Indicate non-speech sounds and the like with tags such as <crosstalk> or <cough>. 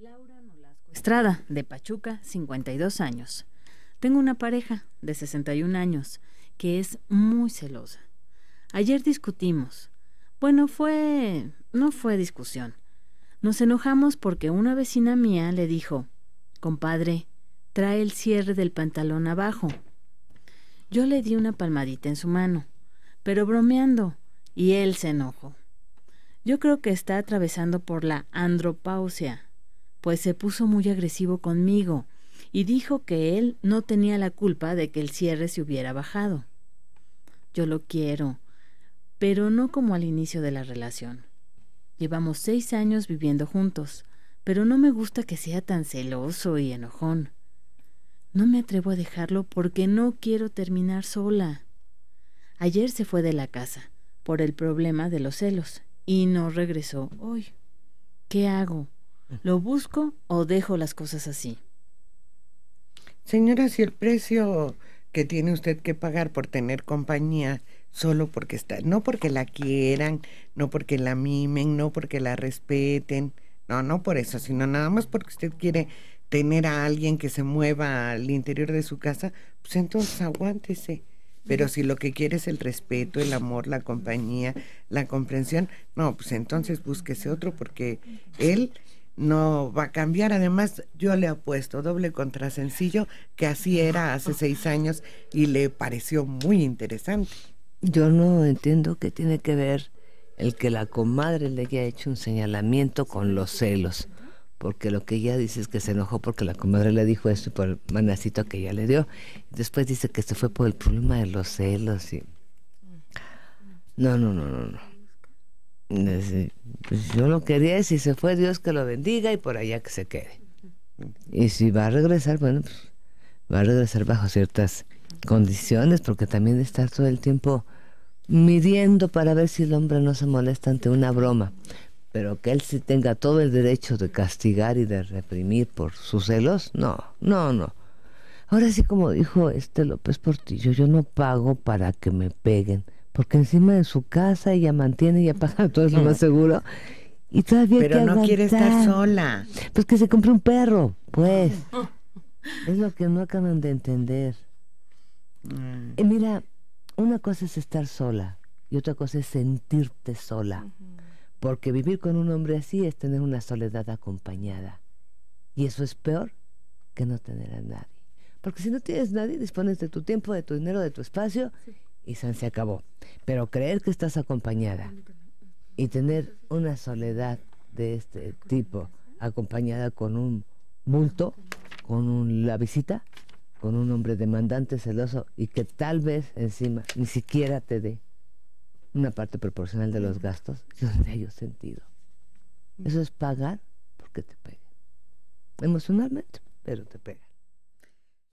Laura Nolasco Estrada, de Pachuca, 52 años. Tengo una pareja de 61 años que es muy celosa. Ayer discutimos. Bueno, fue... no fue discusión. Nos enojamos porque una vecina mía le dijo, compadre, trae el cierre del pantalón abajo. Yo le di una palmadita en su mano, pero bromeando, y él se enojó. Yo creo que está atravesando por la andropausia, pues se puso muy agresivo conmigo y dijo que él no tenía la culpa de que el cierre se hubiera bajado. Yo lo quiero, pero no como al inicio de la relación. Llevamos seis años viviendo juntos, pero no me gusta que sea tan celoso y enojón. No me atrevo a dejarlo porque no quiero terminar sola. Ayer se fue de la casa, por el problema de los celos, y no regresó hoy. ¿Qué hago? ¿Lo busco o dejo las cosas así? Señora, si el precio que tiene usted que pagar por tener compañía solo porque está, no porque la quieran, no porque la mimen, no porque la respeten, no, no por eso, sino nada más porque usted quiere tener a alguien que se mueva al interior de su casa, pues entonces aguántese. Pero si lo que quiere es el respeto, el amor, la compañía, la comprensión, no, pues entonces búsquese otro porque él no va a cambiar. Además, yo le apuesto doble contra sencillo, que así era hace seis años y le pareció muy interesante. Yo no entiendo qué tiene que ver el que la comadre le haya hecho un señalamiento con los celos, porque lo que ella dice es que se enojó porque la comadre le dijo esto por el manacito que ella le dio. Después dice que se fue por el problema de los celos y... No, no, no, no, no. Pues, yo lo quería y si se fue Dios que lo bendiga y por allá que se quede. Y si va a regresar, bueno, pues, va a regresar bajo ciertas condiciones, porque también estar todo el tiempo midiendo para ver si el hombre no se molesta ante una broma, pero que él sí tenga todo el derecho de castigar y de reprimir por sus celos, no, no, no. Ahora sí, como dijo este López Portillo, yo no pago para que me peguen porque encima de su casa ella mantiene, y apaga <laughs> todo lo más seguro. Y todavía no quiere estar sola. Pues que se compre un perro, pues. <laughs> es lo que no acaban de entender. Mm. Eh, mira, una cosa es estar sola y otra cosa es sentirte sola. Porque vivir con un hombre así es tener una soledad acompañada. Y eso es peor que no tener a nadie. Porque si no tienes nadie, dispones de tu tiempo, de tu dinero, de tu espacio y se acabó. Pero creer que estás acompañada y tener una soledad de este tipo, acompañada con un multo, con la visita, con un hombre demandante, celoso y que tal vez encima ni siquiera te dé una parte proporcional de los gastos, yo no te sentido. Eso es pagar porque te pega. Emocionalmente, pero te pega.